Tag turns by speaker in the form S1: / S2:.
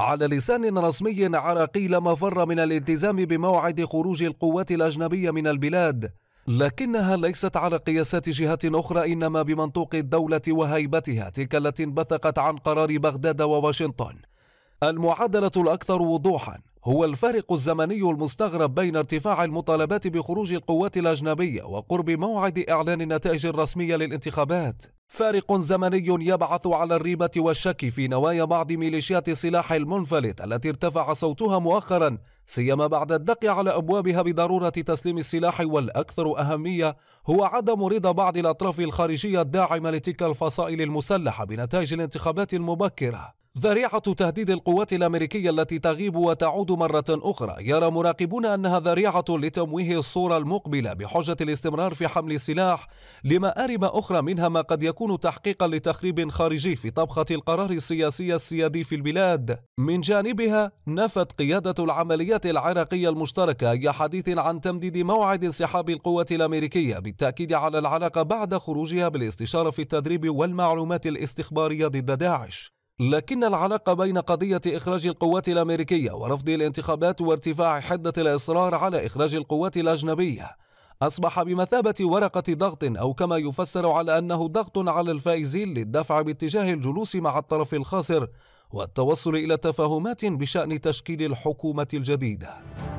S1: على لسان رسمي عراقي لا مفر من الالتزام بموعد خروج القوات الأجنبية من البلاد لكنها ليست على قياسات جهة أخرى إنما بمنطوق الدولة وهيبتها تلك التي انبثقت عن قرار بغداد وواشنطن المعادلة الأكثر وضوحا هو الفارق الزمني المستغرب بين ارتفاع المطالبات بخروج القوات الأجنبية وقرب موعد إعلان النتائج الرسمية للانتخابات فارق زمني يبعث على الريبة والشك في نوايا بعض ميليشيات سلاح المنفلت التي ارتفع صوتها مؤخرا سيما بعد الدق على أبوابها بضرورة تسليم السلاح والأكثر أهمية هو عدم رضا بعض الأطراف الخارجية الداعمة لتلك الفصائل المسلحة بنتائج الانتخابات المبكرة ذريعة تهديد القوات الأمريكية التي تغيب وتعود مرة أخرى يرى مراقبون أنها ذريعة لتمويه الصورة المقبلة بحجة الاستمرار في حمل السلاح لمآرب أخرى منها ما قد يكون تحقيقا لتخريب خارجي في طبخة القرار السياسي السيادي في البلاد من جانبها نفت قيادة العمليات العراقية المشتركة أي حديث عن تمديد موعد انسحاب القوات الأمريكية بالتأكيد على العلاقة بعد خروجها بالاستشارة في التدريب والمعلومات الاستخبارية ضد داعش لكن العلاقة بين قضية إخراج القوات الأمريكية ورفض الانتخابات وارتفاع حدة الإصرار على إخراج القوات الأجنبية أصبح بمثابة ورقة ضغط أو كما يفسر على أنه ضغط على الفائزين للدفع باتجاه الجلوس مع الطرف الخاسر والتوصل إلى تفاهمات بشأن تشكيل الحكومة الجديدة.